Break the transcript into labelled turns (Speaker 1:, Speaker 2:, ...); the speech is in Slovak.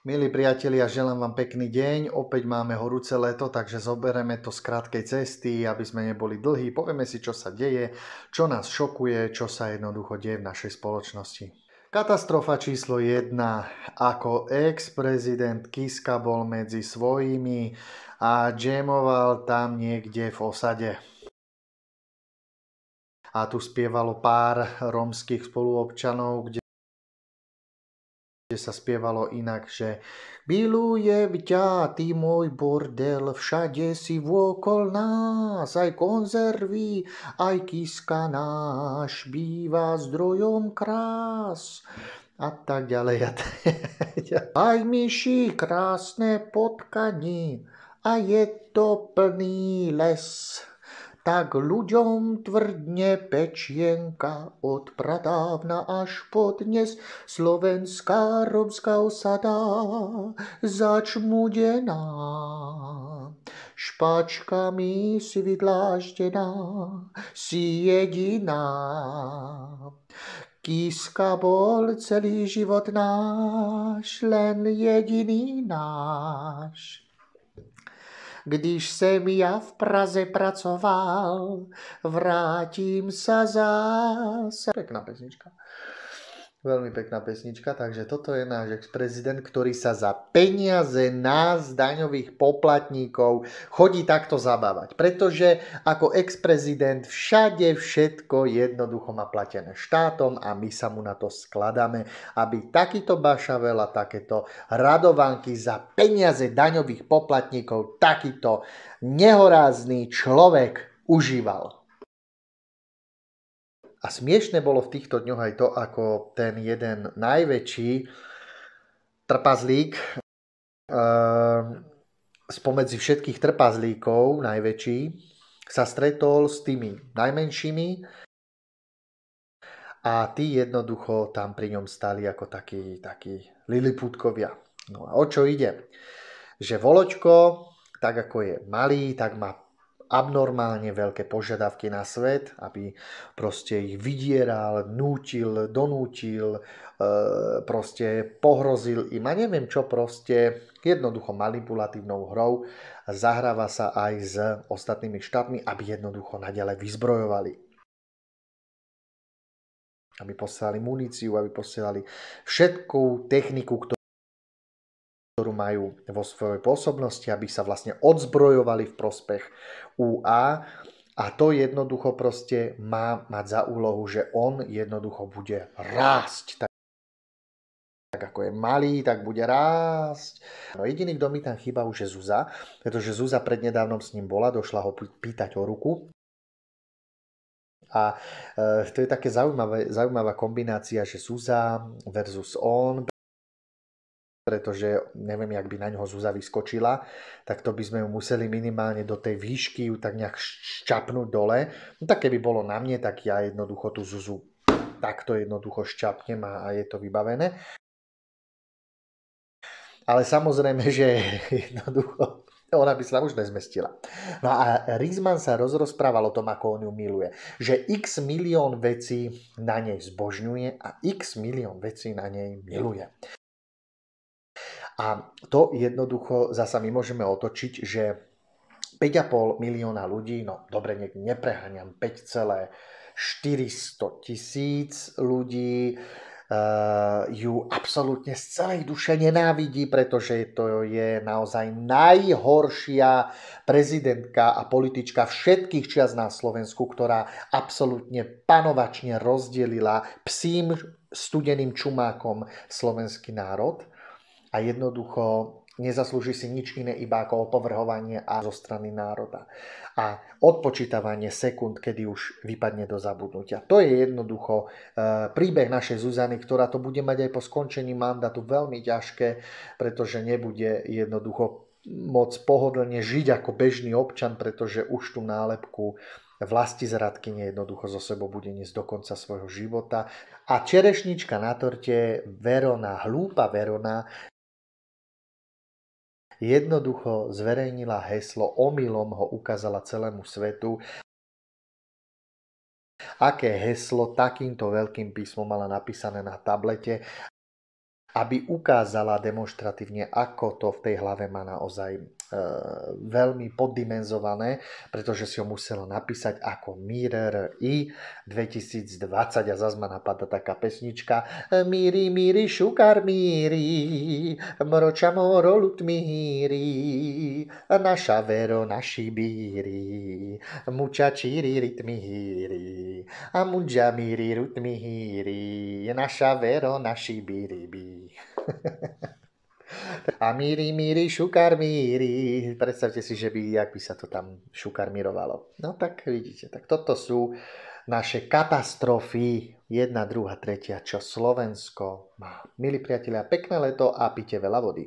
Speaker 1: Milí priatelia, želám vám pekný deň. Opäť máme horúce leto, takže zoberieme to z krátkej cesty, aby sme neboli dlhí. Povieme si, čo sa deje, čo nás šokuje, čo sa jednoducho deje v našej spoločnosti. Katastrofa číslo 1. Ako ex-prezident Kiska bol medzi svojimi a džemoval tam niekde v osade a tu spievalo pár romských spoluobčanov, kde kde sa spievalo inak, že Milujem ťa, ty môj bordel, všade si vôkol nás, aj konzervy, aj kiska náš, býva zdrojom krás a tak ďalej. A Aj myši krásne potkani, a je to plný les tak ludziom tvrdne pečienka od pradávna až po dnes slovenská romská osada začmudená. Špačkami si vydláždená, si jediná. Kiska bol celý život náš, len jediný náš. Když jsem ja v Praze pracoval, vrátím sa zase. Pekná pesnička. Veľmi pekná pesnička, takže toto je náš ex-prezident, ktorý sa za peniaze nás, daňových poplatníkov, chodí takto zabávať. Pretože ako ex-prezident všade všetko jednoducho má platené štátom a my sa mu na to skladáme, aby takýto bašavel a takéto radovanky za peniaze daňových poplatníkov takýto nehorázný človek užíval. A smiešne bolo v týchto dňoch aj to, ako ten jeden najväčší trpazlík e, spomedzi všetkých trpazlíkov, najväčší, sa stretol s tými najmenšími a tí jednoducho tam pri ňom stali ako takí, takí liliputkovia. No a o čo ide? Že Voločko, tak ako je malý, tak má abnormálne veľké požiadavky na svet, aby proste ich vydieral, nútil, donútil, e, proste pohrozil im a neviem čo proste, jednoducho manipulatívnou hrou zahráva sa aj s ostatnými štátmi, aby jednoducho nadalej vyzbrojovali aby posielali muníciu, aby posielali všetkú techniku, ktorú ktorú majú vo svojej pôsobnosti, aby sa vlastne odzbrojovali v prospech UA. A to jednoducho proste má mať za úlohu, že on jednoducho bude rásť. Tak, tak ako je malý, tak bude rásť. No jediný, kto mi tam chýba už je Zuza, pretože Zuza prednedávnom s ním bola, došla ho pýtať o ruku. A e, to je také zaujímavá kombinácia, že Zuza versus on, pretože neviem, jak by na ňoho zuza vyskočila, tak to by sme ju museli minimálne do tej výšky ju tak nejak šťapnúť dole. No tak keby bolo na mne, tak ja jednoducho tú Zuzu takto jednoducho šťapnem a, a je to vybavené. Ale samozrejme, že jednoducho ona by sa už nezmestila. No a Rizman sa rozrozprával o tom, ako on ju miluje. Že x milión vecí na nej zbožňuje a x milión vecí na nej miluje. A to jednoducho zasa my môžeme otočiť, že 5,5 milióna ľudí, no dobre, nech nepreháňam, 5,400 tisíc ľudí, Uh, ju absolútne z celej duše nenávidí, pretože to je naozaj najhoršia prezidentka a politička všetkých čias na Slovensku, ktorá absolútne panovačne rozdelila psím studeným čumákom slovenský národ a jednoducho nezaslúži si nič iné iba ako opovrhovanie a zo strany národa. A odpočítavanie sekúnd, kedy už vypadne do zabudnutia. To je jednoducho e, príbeh našej Zuzany, ktorá to bude mať aj po skončení mandátu veľmi ťažké, pretože nebude jednoducho moc pohodlne žiť ako bežný občan, pretože už tú nálepku vlasti zradky nejednoducho zo sebou bude niesť do konca svojho života. A čerešnička na torte Verona, hlúpa Verona, jednoducho zverejnila heslo, omylom ho ukázala celému svetu. Aké heslo takýmto veľkým písmom mala napísané na tablete, aby ukázala demonstratívne, ako to v tej hlave má naozaj E, veľmi poddimenzované, pretože si ho muselo napísať ako Mirror I 2020 a zase ma napadá taká pesnička Míri, míri, šukar míri, mroča moro ľud míri, naša vero, naši bíri, muča číri rytmíri, a muča míri rytmíri, naša vero, naši bíri bíri. A míri, míri, šukar míri. Predstavte si, že by, jak by sa to tam šukarmirovalo. No tak vidíte, tak toto sú naše katastrofy. Jedna, druhá, tretia, čo Slovensko má. Milí priatelia, pekné leto a pite veľa vody.